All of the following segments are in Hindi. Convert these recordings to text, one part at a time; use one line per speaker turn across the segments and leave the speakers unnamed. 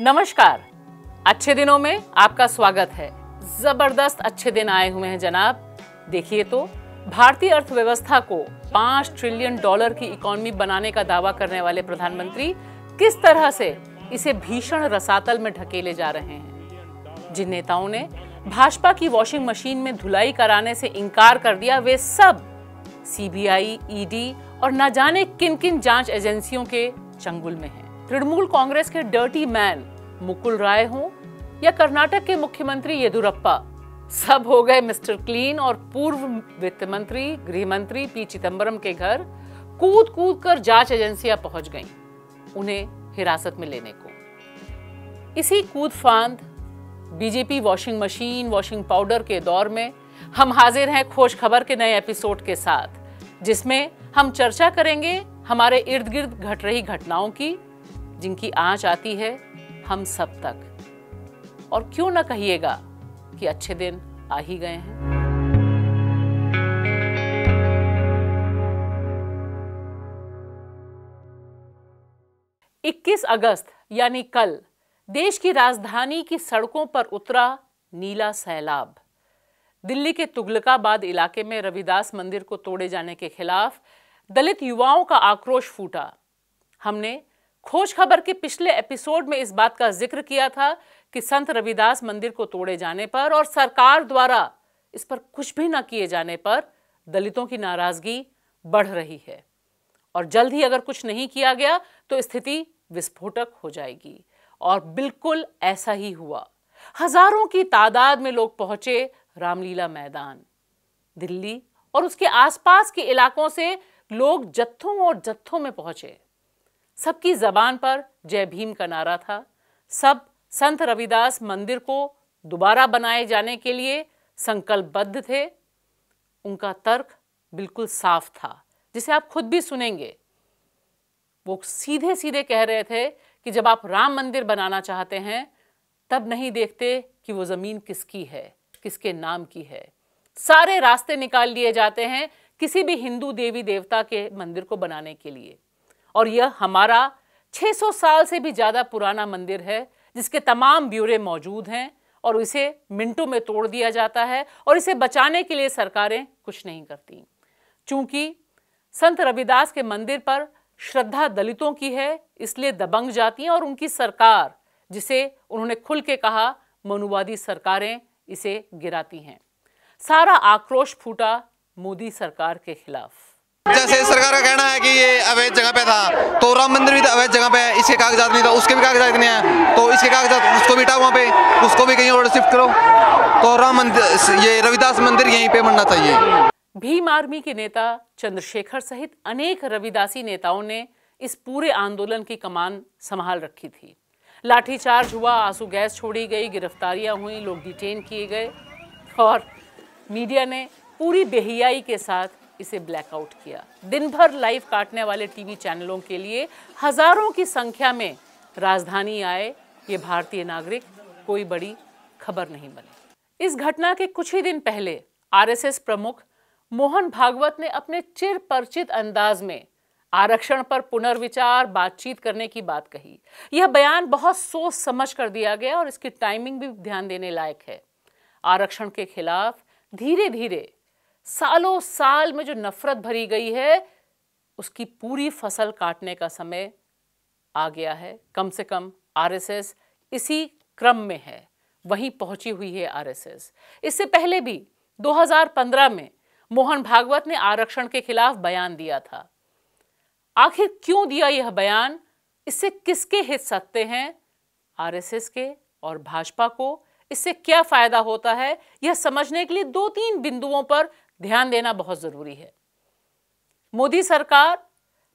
नमस्कार अच्छे दिनों में आपका स्वागत है जबरदस्त अच्छे दिन आए हुए हैं जनाब देखिए तो भारतीय अर्थव्यवस्था को पांच ट्रिलियन डॉलर की इकोनॉमी बनाने का दावा करने वाले प्रधानमंत्री किस तरह से इसे भीषण रसातल में ढकेले जा रहे हैं जिन नेताओं ने भाजपा की वॉशिंग मशीन में धुलाई कराने से इनकार कर दिया वे सब सीबीआई, ईडी e और न जाने किन किन जांच एजेंसियों के चंगुल में हैं। तृणमूल कांग्रेस के डर्टी मैन मुकुल राय हों या कर्नाटक के मुख्यमंत्री येदुरप्पा सब हो गए मिस्टर क्लीन और पूर्व वित्त मंत्री गृह मंत्री पी चिदम्बरम के घर कूद कूद कर जांच एजेंसियां पहुंच गईं उन्हें हिरासत में लेने को इसी कूद फांद BJP washing machine washing powder के दौर में हम हाजिर हैं खोज खबर के नए एपिसोड के साथ जिसमें हम चर्चा करेंगे हमारे इर्द गिर्द घट रही घटनाओं की जिनकी आंच आती है हम सब तक और क्यों ना कहिएगा कि अच्छे दिन आ ही गए हैं इक्कीस अगस्त यानी कल देश की राजधानी की सड़कों पर उतरा नीला सैलाब दिल्ली के तुगलकाबाद इलाके में रविदास मंदिर को तोड़े जाने के खिलाफ दलित युवाओं का आक्रोश फूटा हमने खोज खबर के पिछले एपिसोड में इस बात का जिक्र किया था कि संत रविदास मंदिर को तोड़े जाने पर और सरकार द्वारा इस पर कुछ भी ना किए जाने पर दलितों की नाराजगी बढ़ रही है और जल्द ही अगर कुछ नहीं किया गया तो स्थिति विस्फोटक हो जाएगी और बिल्कुल ऐसा ही हुआ हजारों की तादाद में लोग पहुंचे रामलीला मैदान दिल्ली और उसके आसपास के इलाकों से लोग जत्थों और जत्थों में पहुंचे सबकी जबान पर जय भीम का नारा था सब संत रविदास मंदिर को दोबारा बनाए जाने के लिए संकल्पबद्ध थे उनका तर्क बिल्कुल साफ था जिसे आप खुद भी सुनेंगे वो सीधे सीधे कह रहे थे कि जब आप राम मंदिर बनाना चाहते हैं तब नहीं देखते कि वो ज़मीन किसकी है किसके नाम की है सारे रास्ते निकाल लिए जाते हैं किसी भी हिंदू देवी देवता के मंदिर को बनाने के लिए और यह हमारा 600 साल से भी ज़्यादा पुराना मंदिर है जिसके तमाम ब्यूरे मौजूद हैं और इसे मिनटों में तोड़ दिया जाता है और इसे बचाने के लिए सरकारें कुछ नहीं करती चूँकि संत रविदास के मंदिर पर श्रद्धा दलितों की है इसलिए दबंग जाती हैं और उनकी सरकार जिसे उन्होंने खुल के कहा मनुवादी सरकारें इसे गिराती हैं सारा आक्रोश फूटा मोदी सरकार के खिलाफ जैसे सरकार का कहना है कि ये अवैध जगह पे था तो राम मंदिर भी तो अवैध जगह पे है इसके कागजात नहीं था तो, उसके भी कागजात नहीं है तो इसके कागजात उसको भी हटाओ वहाँ पे उसको भी कहीं और शिफ्ट करो तो राम मंदिर ये रविदास मंदिर यहीं पे बनना चाहिए भीम आर्मी के नेता चंद्रशेखर सहित अनेक रविदासी नेताओं ने इस पूरे आंदोलन की कमान संभाल रखी थी लाठीचार्ज हुआ आंसू गैस छोड़ी गई गिरफ्तारियां हुई लोग डिटेन किए गए और मीडिया ने पूरी बेहियाई के साथ इसे ब्लैकआउट किया दिन भर लाइव काटने वाले टीवी चैनलों के लिए हजारों की संख्या में राजधानी आए ये भारतीय नागरिक कोई बड़ी खबर नहीं बने इस घटना के कुछ ही दिन पहले आरएसएस प्रमुख मोहन भागवत ने अपने चिर परिचित अंदाज में आरक्षण पर पुनर्विचार बातचीत करने की बात कही यह बयान बहुत सोच समझ कर दिया गया और इसकी टाइमिंग भी ध्यान देने लायक है आरक्षण के खिलाफ धीरे धीरे सालों साल में जो नफरत भरी गई है उसकी पूरी फसल काटने का समय आ गया है कम से कम आरएसएस इसी क्रम में है वहीं पहुंची हुई है आरएसएस इससे पहले भी 2015 में मोहन भागवत ने आरक्षण के खिलाफ बयान दिया था आखिर क्यों दिया यह बयान इससे किसके हित सकते हैं आरएसएस के और भाजपा को इससे क्या फायदा होता है यह समझने के लिए दो तीन बिंदुओं पर ध्यान देना बहुत ज़रूरी है मोदी सरकार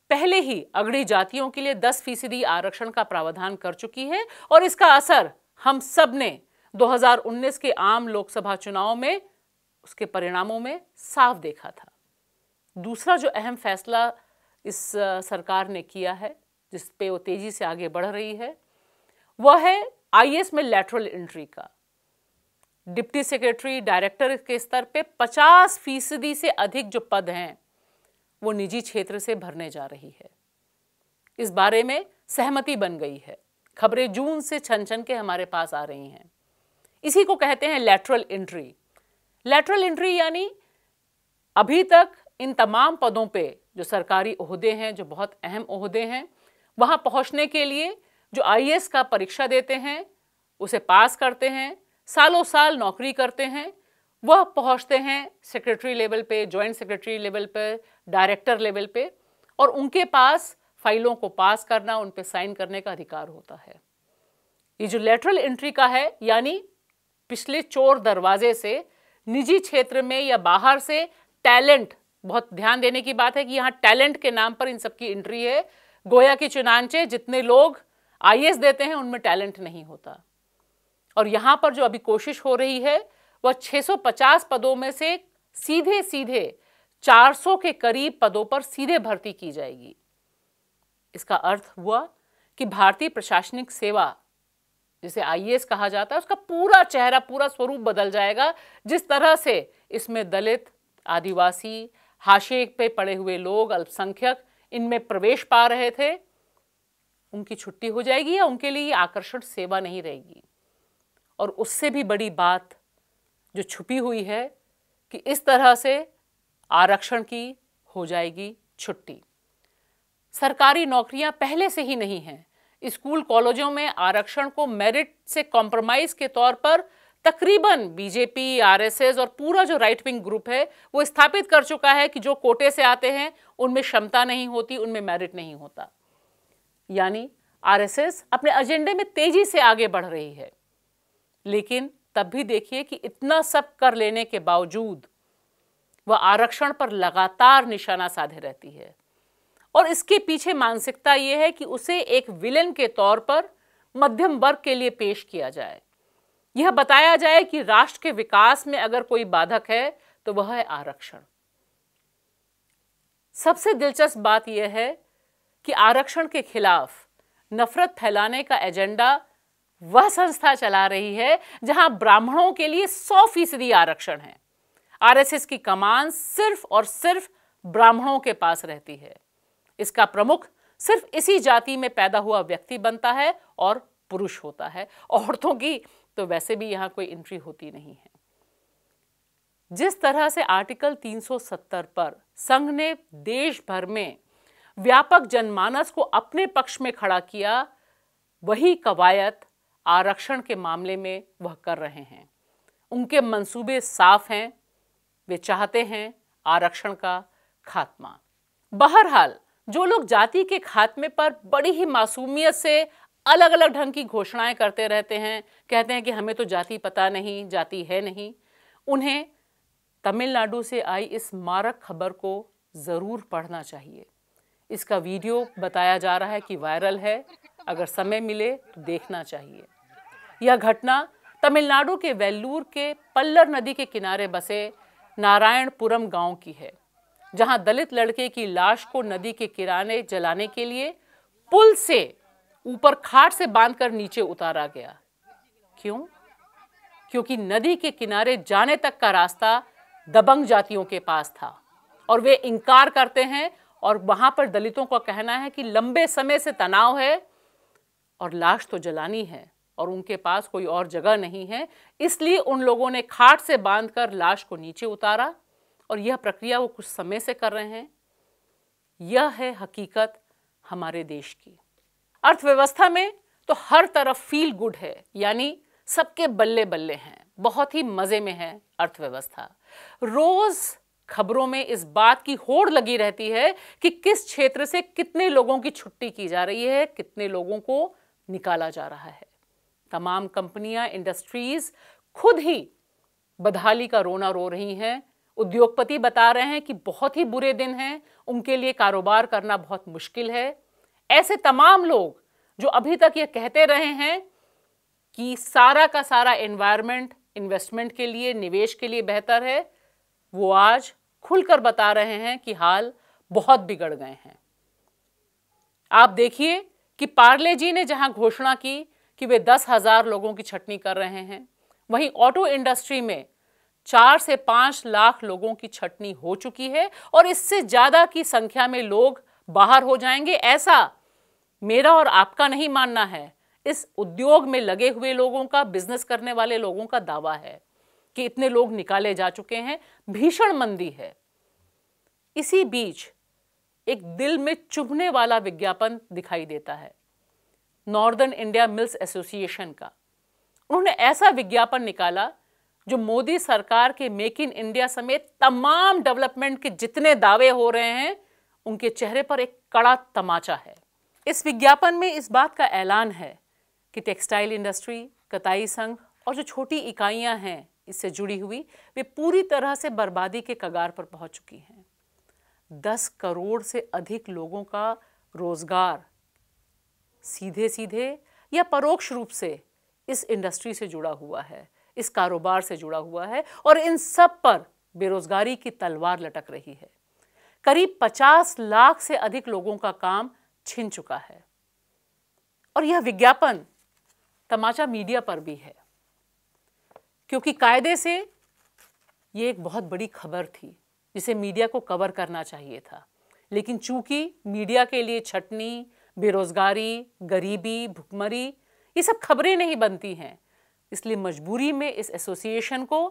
पहले ही अगड़ी जातियों के लिए 10 फीसदी आरक्षण का प्रावधान कर चुकी है और इसका असर हम सब ने 2019 के आम लोकसभा चुनाव में उसके परिणामों में साफ देखा था दूसरा जो अहम फैसला इस सरकार ने किया है जिस पे वो तेज़ी से आगे बढ़ रही है वह है आईएएस में लेटरल एंट्री का डिप्टी सेक्रेटरी डायरेक्टर के स्तर पे 50 फीसदी से अधिक जो पद हैं वो निजी क्षेत्र से भरने जा रही है इस बारे में सहमति बन गई है खबरें जून से छन छन के हमारे पास आ रही हैं इसी को कहते हैं लेटरल एंट्री लेटरल एंट्री यानी अभी तक इन तमाम पदों पे जो सरकारी अहदे हैं जो बहुत अहम अहदे हैं वहाँ पहुँचने के लिए जो आई का परीक्षा देते हैं उसे पास करते हैं सालों साल नौकरी करते हैं वह पहुंचते हैं सेक्रेटरी लेवल पे जॉइंट सेक्रेटरी लेवल पे डायरेक्टर लेवल पे और उनके पास फाइलों को पास करना उन पर साइन करने का अधिकार होता है ये जो लेटरल एंट्री का है यानी पिछले चोर दरवाजे से निजी क्षेत्र में या बाहर से टैलेंट बहुत ध्यान देने की बात है कि यहाँ टैलेंट के नाम पर इन सबकी एंट्री है गोया की चुनाचे जितने लोग आई देते हैं उनमें टैलेंट नहीं होता और यहाँ पर जो अभी कोशिश हो रही है वह 650 पदों में से सीधे सीधे 400 के करीब पदों पर सीधे भर्ती की जाएगी इसका अर्थ हुआ कि भारतीय प्रशासनिक सेवा जिसे आईएएस कहा जाता है उसका पूरा चेहरा पूरा स्वरूप बदल जाएगा जिस तरह से इसमें दलित आदिवासी हाशिए पे पड़े हुए लोग अल्पसंख्यक इनमें प्रवेश पा रहे थे उनकी छुट्टी हो जाएगी या उनके लिए आकर्षण सेवा नहीं रहेगी और उससे भी बड़ी बात जो छुपी हुई है कि इस तरह से आरक्षण की हो जाएगी छुट्टी सरकारी नौकरियां पहले से ही नहीं हैं स्कूल कॉलेजों में आरक्षण को मेरिट से कॉम्प्रोमाइज़ के तौर पर तकरीबन बीजेपी आरएसएस और पूरा जो राइट विंग ग्रुप है वो स्थापित कर चुका है कि जो कोटे से आते हैं उनमें क्षमता नहीं होती उनमें मेरिट नहीं होता यानी आरएसएस अपने एजेंडे में तेजी से आगे बढ़ रही है लेकिन तब भी देखिए कि इतना सब कर लेने के बावजूद वह आरक्षण पर लगातार निशाना साधे रहती है और इसके पीछे मानसिकता यह है कि उसे एक विलेन के तौर पर मध्यम वर्ग के लिए पेश किया जाए यह बताया जाए कि राष्ट्र के विकास में अगर कोई बाधक है तो वह है आरक्षण सबसे दिलचस्प बात यह है कि आरक्षण के खिलाफ नफरत फैलाने का एजेंडा वह संस्था चला रही है जहां ब्राह्मणों के लिए सौ फीसदी आरक्षण है आरएसएस की कमान सिर्फ और सिर्फ ब्राह्मणों के पास रहती है इसका प्रमुख सिर्फ इसी जाति में पैदा हुआ व्यक्ति बनता है और पुरुष होता है औरतों की तो वैसे भी यहां कोई एंट्री होती नहीं है जिस तरह से आर्टिकल 370 पर संघ ने देश भर में व्यापक जनमानस को अपने पक्ष में खड़ा किया वही कवायद आरक्षण के मामले में वह कर रहे हैं उनके मंसूबे साफ हैं वे चाहते हैं आरक्षण का खात्मा बहरहाल जो लोग जाति के खात्मे पर बड़ी ही मासूमियत से अलग अलग ढंग की घोषणाएं करते रहते हैं कहते हैं कि हमें तो जाति पता नहीं जाति है नहीं उन्हें तमिलनाडु से आई इस मारक खबर को ज़रूर पढ़ना चाहिए इसका वीडियो बताया जा रहा है कि वायरल है अगर समय मिले तो देखना चाहिए यह घटना तमिलनाडु के वेल्लूर के पल्लर नदी के किनारे बसे नारायणपुरम गांव की है जहां दलित लड़के की लाश को नदी के किनारे जलाने के लिए पुल से ऊपर खाट से बांधकर नीचे उतारा गया क्यों क्योंकि नदी के किनारे जाने तक का रास्ता दबंग जातियों के पास था और वे इनकार करते हैं और वहां पर दलितों का कहना है कि लंबे समय से तनाव है और लाश तो जलानी है और उनके पास कोई और जगह नहीं है इसलिए उन लोगों ने खाट से बांधकर लाश को नीचे उतारा और यह प्रक्रिया वो कुछ समय से कर रहे हैं यह है हकीकत हमारे देश की अर्थव्यवस्था में तो हर तरफ फील गुड है यानी सबके बल्ले बल्ले हैं बहुत ही मज़े में है अर्थव्यवस्था रोज़ खबरों में इस बात की होड़ लगी रहती है कि किस क्षेत्र से कितने लोगों की छुट्टी की जा रही है कितने लोगों को निकाला जा रहा है तमाम कंपनियां इंडस्ट्रीज खुद ही बदहाली का रोना रो रही हैं उद्योगपति बता रहे हैं कि बहुत ही बुरे दिन हैं उनके लिए कारोबार करना बहुत मुश्किल है ऐसे तमाम लोग जो अभी तक ये कहते रहे हैं कि सारा का सारा एनवायरनमेंट इन्वेस्टमेंट के लिए निवेश के लिए बेहतर है वो आज खुलकर बता रहे हैं कि हाल बहुत बिगड़ गए हैं आप देखिए कि पार्ले जी ने जहां घोषणा की कि वे दस हजार लोगों की छटनी कर रहे हैं वहीं ऑटो इंडस्ट्री में चार से पांच लाख लोगों की छटनी हो चुकी है और इससे ज्यादा की संख्या में लोग बाहर हो जाएंगे ऐसा मेरा और आपका नहीं मानना है इस उद्योग में लगे हुए लोगों का बिजनेस करने वाले लोगों का दावा है कि इतने लोग निकाले जा चुके हैं भीषण मंदी है इसी बीच एक दिल में चुभने वाला विज्ञापन दिखाई देता है नॉर्दर्न इंडिया मिल्स एसोसिएशन का उन्होंने ऐसा विज्ञापन निकाला जो मोदी सरकार के मेक इन इंडिया समेत तमाम डेवलपमेंट के जितने दावे हो रहे हैं उनके चेहरे पर एक कड़ा तमाचा है इस विज्ञापन में इस बात का ऐलान है कि टेक्सटाइल इंडस्ट्री कताई संघ और जो छोटी इकाइयां हैं इससे जुड़ी हुई वे पूरी तरह से बर्बादी के कगार पर पहुंच चुकी हैं दस करोड़ से अधिक लोगों का रोज़गार सीधे सीधे या परोक्ष रूप से इस इंडस्ट्री से जुड़ा हुआ है इस कारोबार से जुड़ा हुआ है और इन सब पर बेरोजगारी की तलवार लटक रही है करीब 50 लाख से अधिक लोगों का काम छिन चुका है और यह विज्ञापन तमाचा मीडिया पर भी है क्योंकि कायदे से यह एक बहुत बड़ी खबर थी जिसे मीडिया को कवर करना चाहिए था लेकिन चूंकि मीडिया के लिए छटनी बेरोजगारी गरीबी भुखमरी ये सब खबरें नहीं बनती हैं इसलिए मजबूरी में इस एसोसिएशन को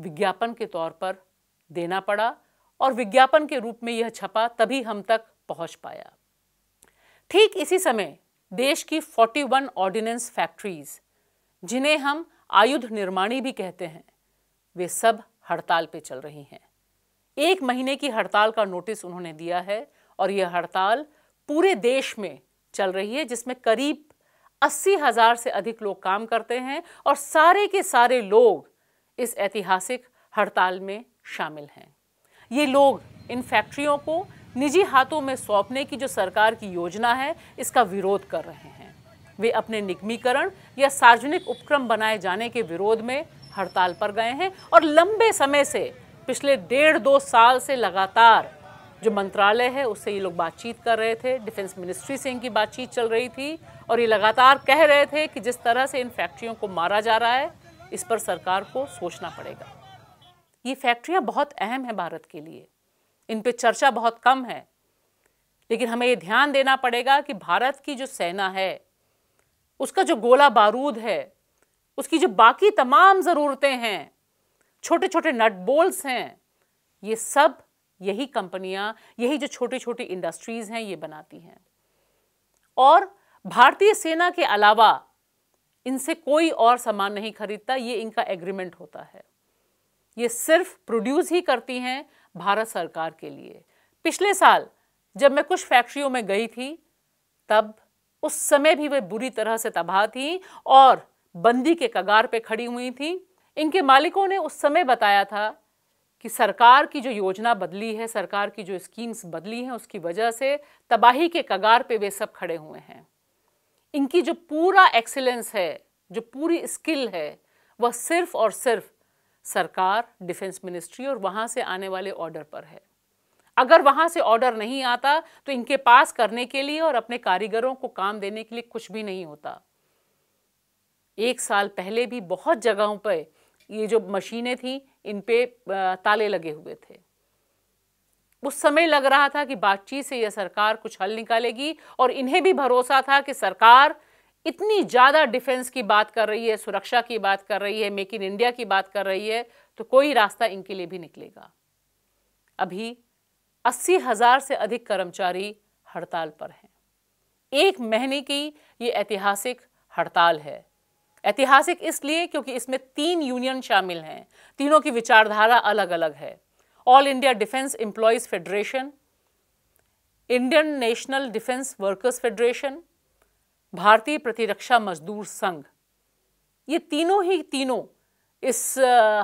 विज्ञापन के तौर पर देना पड़ा और विज्ञापन के रूप में यह छपा तभी हम तक पहुंच पाया ठीक इसी समय देश की 41 ऑर्डिनेंस फैक्ट्रीज जिन्हें हम आयुध निर्माणी भी कहते हैं वे सब हड़ताल पे चल रही हैं एक महीने की हड़ताल का नोटिस उन्होंने दिया है और यह हड़ताल पूरे देश में चल रही है जिसमें करीब अस्सी हज़ार से अधिक लोग काम करते हैं और सारे के सारे लोग इस ऐतिहासिक हड़ताल में शामिल हैं ये लोग इन फैक्ट्रियों को निजी हाथों में सौंपने की जो सरकार की योजना है इसका विरोध कर रहे हैं वे अपने निगमीकरण या सार्वजनिक उपक्रम बनाए जाने के विरोध में हड़ताल पर गए हैं और लंबे समय से पिछले डेढ़ दो साल से लगातार जो मंत्रालय है उससे ये लोग बातचीत कर रहे थे डिफेंस मिनिस्ट्री से इनकी बातचीत चल रही थी और ये लगातार कह रहे थे कि जिस तरह से इन फैक्ट्रियों को मारा जा रहा है इस पर सरकार को सोचना पड़ेगा ये फैक्ट्रियाँ बहुत अहम हैं भारत के लिए इन पर चर्चा बहुत कम है लेकिन हमें ये ध्यान देना पड़ेगा कि भारत की जो सेना है उसका जो गोला बारूद है उसकी जो बाकी तमाम ज़रूरतें हैं छोटे छोटे नट बोल्स हैं ये सब यही कंपनियां यही जो छोटी छोटी इंडस्ट्रीज़ हैं ये बनाती हैं और भारतीय सेना के अलावा इनसे कोई और सामान नहीं खरीदता ये इनका एग्रीमेंट होता है ये सिर्फ प्रोड्यूस ही करती हैं भारत सरकार के लिए पिछले साल जब मैं कुछ फैक्ट्रियों में गई थी तब उस समय भी वे बुरी तरह से तबाह थी और बंदी के कगार पे खड़ी हुई थी इनके मालिकों ने उस समय बताया था कि सरकार की जो योजना बदली है सरकार की जो स्कीम्स बदली हैं उसकी वजह से तबाही के कगार पे वे सब खड़े हुए हैं इनकी जो पूरा एक्सीलेंस है जो पूरी स्किल है वह सिर्फ और सिर्फ सरकार डिफेंस मिनिस्ट्री और वहाँ से आने वाले ऑर्डर पर है अगर वहाँ से ऑर्डर नहीं आता तो इनके पास करने के लिए और अपने कारीगरों को काम देने के लिए कुछ भी नहीं होता एक साल पहले भी बहुत जगहों पर ये जो मशीनें थी इन पे ताले लगे हुए थे उस समय लग रहा था कि बातचीत से यह सरकार कुछ हल निकालेगी और इन्हें भी भरोसा था कि सरकार इतनी ज़्यादा डिफेंस की बात कर रही है सुरक्षा की बात कर रही है मेक इन इंडिया की बात कर रही है तो कोई रास्ता इनके लिए भी निकलेगा अभी अस्सी हज़ार से अधिक कर्मचारी हड़ताल पर हैं एक महीने की ये ऐतिहासिक हड़ताल है ऐतिहासिक इसलिए क्योंकि इसमें तीन यूनियन शामिल हैं तीनों की विचारधारा अलग अलग है All India Defence Employees Federation Indian National Defence Workers Federation Bharatiya Pratiraksha मजदूर संघ ये तीनों ही तीनों इस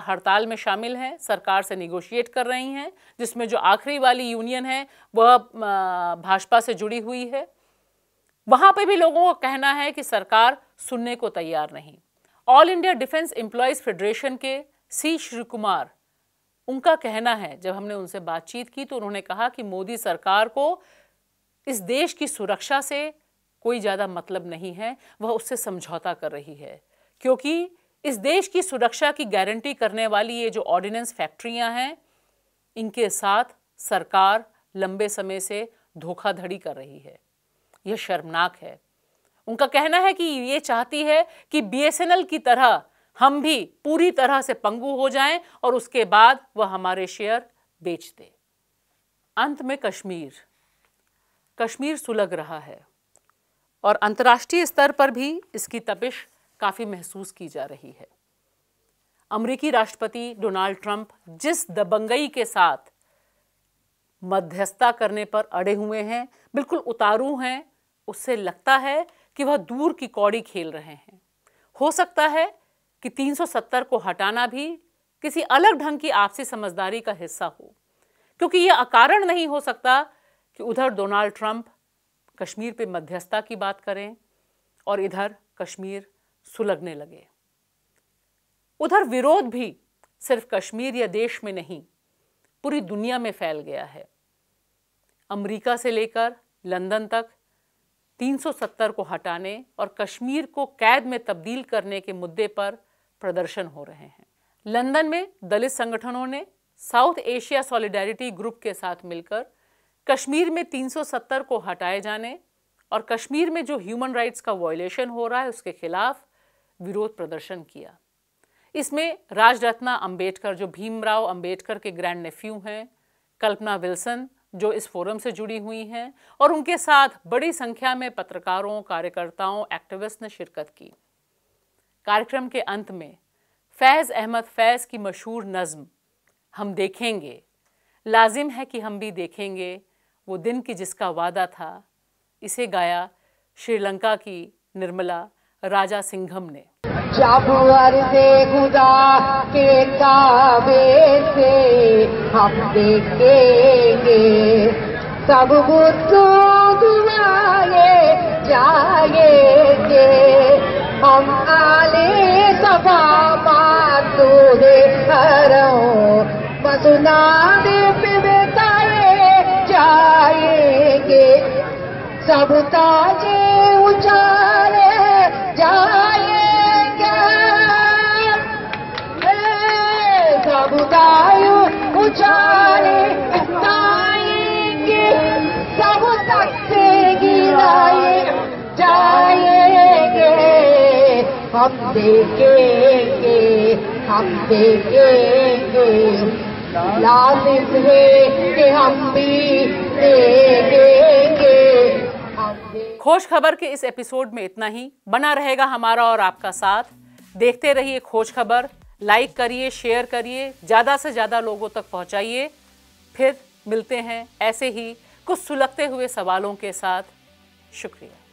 हड़ताल में शामिल हैं सरकार से निगोशिएट कर रही हैं जिसमें जो आखिरी वाली यूनियन है वह भाजपा से जुड़ी हुई है वहाँ पे भी लोगों का कहना है कि सरकार सुनने को तैयार नहीं All India Defence Employees Federation के सी श्री कुमार उनका कहना है जब हमने उनसे बातचीत की तो उन्होंने कहा कि मोदी सरकार को इस देश की सुरक्षा से कोई ज़्यादा मतलब नहीं है वह उससे समझौता कर रही है क्योंकि इस देश की सुरक्षा की गारंटी करने वाली ये जो ऑर्डिनेंस फैक्ट्रियां हैं इनके साथ सरकार लंबे समय से धोखाधड़ी कर रही है यह शर्मनाक है उनका कहना है कि ये चाहती है कि बीएसएनएल की तरह हम भी पूरी तरह से पंगु हो जाएं और उसके बाद वह हमारे शेयर बेच दे अंत में कश्मीर कश्मीर सुलग रहा है और अंतर्राष्ट्रीय स्तर पर भी इसकी तपिश काफ़ी महसूस की जा रही है अमेरिकी राष्ट्रपति डोनाल्ड ट्रंप जिस दबंगई के साथ मध्यस्थता करने पर अड़े हुए हैं बिल्कुल उतारू हैं उससे लगता है कि वह दूर की कौड़ी खेल रहे हैं हो सकता है कि 370 को हटाना भी किसी अलग ढंग की आपसी समझदारी का हिस्सा हो क्योंकि यह अकारण नहीं हो सकता कि उधर डोनाल्ड ट्रंप कश्मीर पे मध्यस्थता की बात करें और इधर कश्मीर सुलगने लगे उधर विरोध भी सिर्फ कश्मीर या देश में नहीं पूरी दुनिया में फैल गया है अमेरिका से लेकर लंदन तक 370 को हटाने और कश्मीर को कैद में तब्दील करने के मुद्दे पर प्रदर्शन हो रहे हैं लंदन में दलित संगठनों ने साउथ एशिया सॉलिडेरिटी ग्रुप के साथ मिलकर कश्मीर में 370 को हटाए जाने और कश्मीर में जो ह्यूमन राइट्स का वॉयलेशन हो रहा है उसके खिलाफ विरोध प्रदर्शन किया इसमें राजरत्ना अंबेडकर जो भीमराव अंबेडकर के ग्रैंड नेफ्यू हैं कल्पना विल्सन जो इस फोरम से जुड़ी हुई हैं और उनके साथ बड़ी संख्या में पत्रकारों कार्यकर्ताओं एक्टिविस्ट ने शिरकत की कार्यक्रम के अंत में फैज़ अहमद फैज़ की मशहूर नज्म हम देखेंगे लाजिम है कि हम भी देखेंगे वो दिन की जिसका वादा था इसे गाया श्रीलंका की निर्मला राजा सिंघम ने जब वर्दे खुदा के काबे से हम देखेंगे सब बुतों दुआए जाएंगे हम आले सफा मातूरे हरों बसुना दे बिताए जाएंगे सब ताजे उचारे जाएंगे सदायो उजाले बताएंगे सब तक से गिराए जाएंगे हम देखेंगे हम देखेंगे लाजिम है कि हम भी देखेंगे खोश खबर के इस एपिसोड में इतना ही बना रहेगा हमारा और आपका साथ देखते रहिए खोज खबर लाइक करिए शेयर करिए ज़्यादा से ज़्यादा लोगों तक पहुँचाइए फिर मिलते हैं ऐसे ही कुछ सुलगते हुए सवालों के साथ शुक्रिया